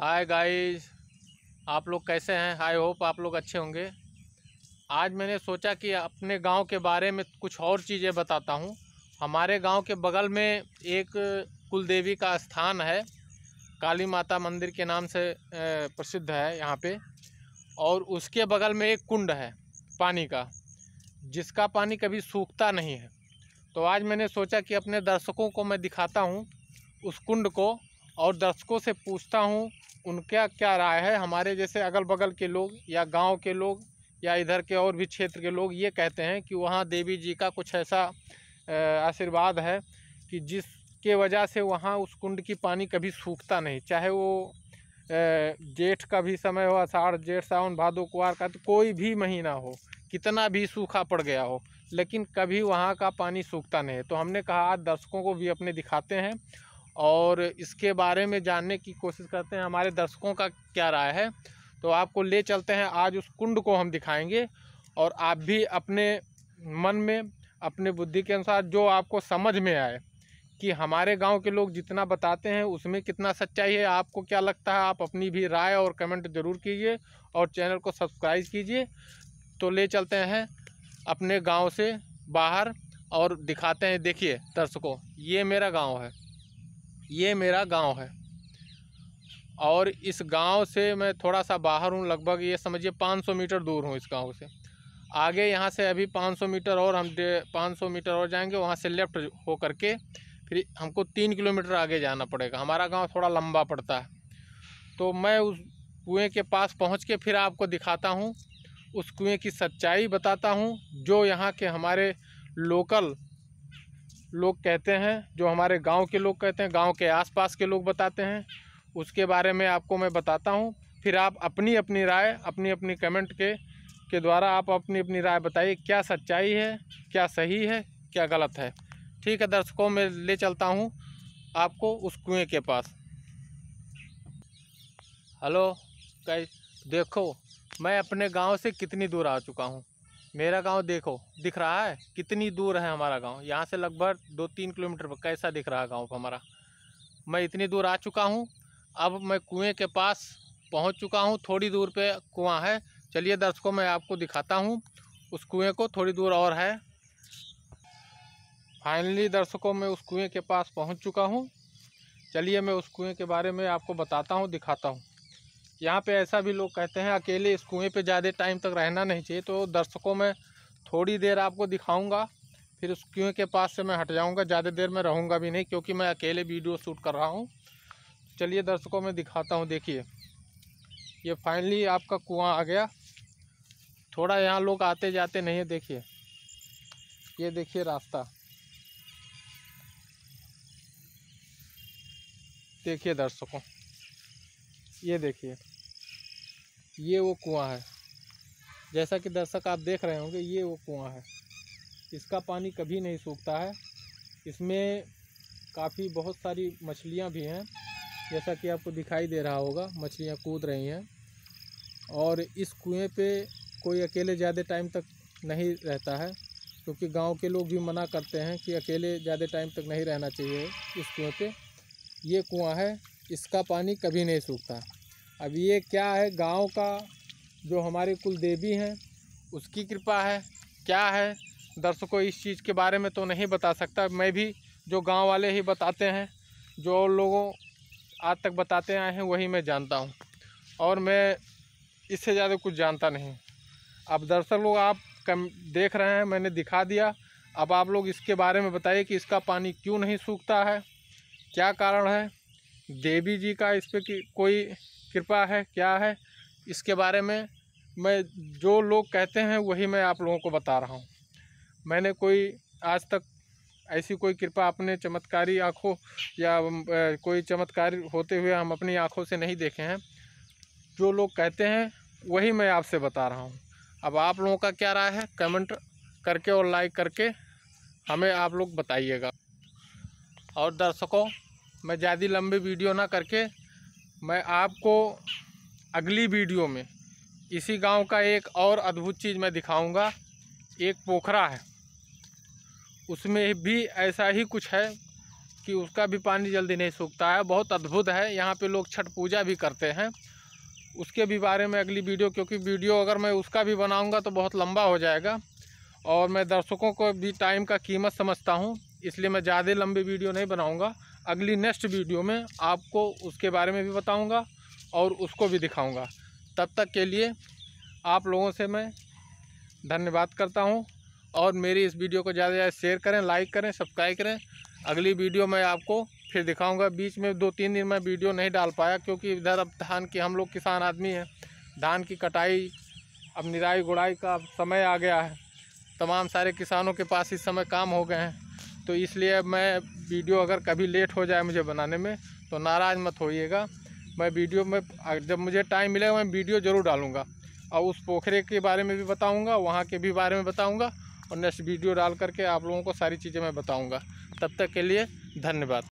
hi guys आप लोग कैसे हैं आई होप आप लोग अच्छे होंगे आज मैंने सोचा कि अपने गांव के बारे में कुछ और चीज़ें बताता हूं हमारे गांव के बगल में एक कुलदेवी का स्थान है काली माता मंदिर के नाम से प्रसिद्ध है यहाँ पे और उसके बगल में एक कुंड है पानी का जिसका पानी कभी सूखता नहीं है तो आज मैंने सोचा कि अपने दर्शकों को मैं दिखाता हूँ उस कुंड को और दर्शकों से पूछता हूँ उनका क्या राय है हमारे जैसे अगल बगल के लोग या गांव के लोग या इधर के और भी क्षेत्र के लोग ये कहते हैं कि वहाँ देवी जी का कुछ ऐसा आशीर्वाद है कि जिसके वजह से वहाँ उस कुंड की पानी कभी सूखता नहीं चाहे वो जेठ का भी समय हो आषाढ़ जेठ सावन भादो कुआर का तो कोई भी महीना हो कितना भी सूखा पड़ गया हो लेकिन कभी वहाँ का पानी सूखता नहीं तो हमने कहा आज दर्शकों को भी अपने दिखाते हैं और इसके बारे में जानने की कोशिश करते हैं हमारे दर्शकों का क्या राय है तो आपको ले चलते हैं आज उस कुंड को हम दिखाएंगे और आप भी अपने मन में अपने बुद्धि के अनुसार जो आपको समझ में आए कि हमारे गांव के लोग जितना बताते हैं उसमें कितना सच्चाई है आपको क्या लगता है आप अपनी भी राय और कमेंट ज़रूर कीजिए और चैनल को सब्सक्राइब कीजिए तो ले चलते हैं अपने गाँव से बाहर और दिखाते हैं देखिए दर्शकों ये मेरा गाँव है ये मेरा गांव है और इस गांव से मैं थोड़ा सा बाहर हूँ लगभग ये समझिए 500 मीटर दूर हूँ इस गांव से आगे यहाँ से अभी 500 मीटर और हम 500 मीटर और जाएंगे वहाँ से लेफ़्ट हो करके फिर हमको तीन किलोमीटर आगे जाना पड़ेगा हमारा गांव थोड़ा लंबा पड़ता है तो मैं उस कुएँ के पास पहुँच के फिर आपको दिखाता हूँ उस कुएँ की सच्चाई बताता हूँ जो यहाँ के हमारे लोकल लोग कहते हैं जो हमारे गांव के लोग कहते हैं गांव के आसपास के लोग बताते हैं उसके बारे में आपको मैं बताता हूं फिर आप अपनी अपनी राय अपनी अपनी कमेंट के के द्वारा आप अपनी अपनी राय बताइए क्या सच्चाई है क्या सही है क्या गलत है ठीक है दर्शकों मैं ले चलता हूँ आपको उस कुएँ के पास हेलो कई देखो मैं अपने गाँव से कितनी दूर आ चुका हूँ मेरा गांव देखो दिख रहा है कितनी दूर है हमारा गांव यहाँ से लगभग दो तीन किलोमीटर पर कैसा दिख रहा है गाँव हमारा मैं इतनी दूर आ चुका हूँ अब मैं कुएँ के पास पहुँच चुका हूँ थोड़ी दूर पे कुआँ है चलिए दर्शकों मैं आपको दिखाता हूँ उस कुएँ को थोड़ी दूर और है फाइनली दर्शकों मैं उस कुएँ के पास पहुँच चुका हूँ चलिए मैं उस कुएँ के बारे में आपको बताता हूँ दिखाता हूँ यहाँ पे ऐसा भी लोग कहते हैं अकेले इस कुएँ पे ज़्यादा टाइम तक रहना नहीं चाहिए तो दर्शकों में थोड़ी देर आपको दिखाऊंगा फिर उस कुएँ के पास से मैं हट जाऊँगा ज़्यादा देर में रहूँगा भी नहीं क्योंकि मैं अकेले वीडियो शूट कर रहा हूँ चलिए दर्शकों में दिखाता हूँ देखिए ये फाइनली आपका कुआँ आ गया थोड़ा यहाँ लोग आते जाते नहीं है देखिए ये देखिए रास्ता देखिए दर्शकों ये देखिए ये वो कुआं है जैसा कि दर्शक आप देख रहे होंगे ये वो कुआं है इसका पानी कभी नहीं सूखता है इसमें काफ़ी बहुत सारी मछलियाँ भी हैं जैसा कि आपको दिखाई दे रहा होगा मछलियाँ कूद रही हैं और इस कुएं पे कोई अकेले ज़्यादा टाइम तक नहीं रहता है क्योंकि तो गांव के लोग भी मना करते हैं कि अकेले ज़्यादा टाइम तक नहीं रहना चाहिए इस कुएँ पर ये कुआँ है इसका पानी कभी नहीं सूखता अब ये क्या है गांव का जो हमारे कुल देवी हैं उसकी कृपा है क्या है दर्शकों इस चीज़ के बारे में तो नहीं बता सकता मैं भी जो गांव वाले ही बताते हैं जो लोगों आज तक बताते आए हैं वही मैं जानता हूँ और मैं इससे ज़्यादा कुछ जानता नहीं अब दरअसल लोग आप कम देख रहे हैं मैंने दिखा दिया अब आप लोग इसके बारे में बताइए कि इसका पानी क्यों नहीं सूखता है क्या कारण है देवी जी का इस पर कोई कृपा है क्या है इसके बारे में मैं जो लोग कहते हैं वही मैं आप लोगों को बता रहा हूँ मैंने कोई आज तक ऐसी कोई कृपा अपने चमत्कारी आँखों या कोई चमत्कार होते हुए हम अपनी आँखों से नहीं देखे हैं जो लोग कहते हैं वही मैं आपसे बता रहा हूँ अब आप लोगों का क्या राय है कमेंट करके और लाइक करके हमें आप लोग बताइएगा और दर्शकों मैं ज़्यादा लंबी वीडियो ना करके मैं आपको अगली वीडियो में इसी गांव का एक और अद्भुत चीज़ मैं दिखाऊंगा एक पोखरा है उसमें भी ऐसा ही कुछ है कि उसका भी पानी जल्दी नहीं सूखता है बहुत अद्भुत है यहाँ पे लोग छठ पूजा भी करते हैं उसके भी बारे में अगली वीडियो क्योंकि वीडियो अगर मैं उसका भी बनाऊँगा तो बहुत लंबा हो जाएगा और मैं दर्शकों को भी टाइम का कीमत समझता हूँ इसलिए मैं ज़्यादा लंबी वीडियो नहीं बनाऊँगा अगली नेक्स्ट वीडियो में आपको उसके बारे में भी बताऊंगा और उसको भी दिखाऊंगा तब तक के लिए आप लोगों से मैं धन्यवाद करता हूं और मेरी इस वीडियो को ज़्यादा से ज़्यादा शेयर करें लाइक करें सब्सक्राइब करें अगली वीडियो मैं आपको फिर दिखाऊंगा बीच में दो तीन दिन मैं वीडियो नहीं डाल पाया क्योंकि इधर अब धान की हम लोग किसान आदमी हैं धान की कटाई अब निराई गुड़ाई का अब समय आ गया है तमाम सारे किसानों के पास इस समय काम हो गए हैं तो इसलिए मैं वीडियो अगर कभी लेट हो जाए मुझे बनाने में तो नाराज़ मत होइएगा मैं वीडियो में जब मुझे टाइम मिलेगा मैं वीडियो ज़रूर डालूँगा और उस पोखरे के बारे में भी बताऊँगा वहाँ के भी बारे में बताऊँगा और नेक्स्ट वीडियो डाल करके आप लोगों को सारी चीज़ें मैं बताऊँगा तब तक के लिए धन्यवाद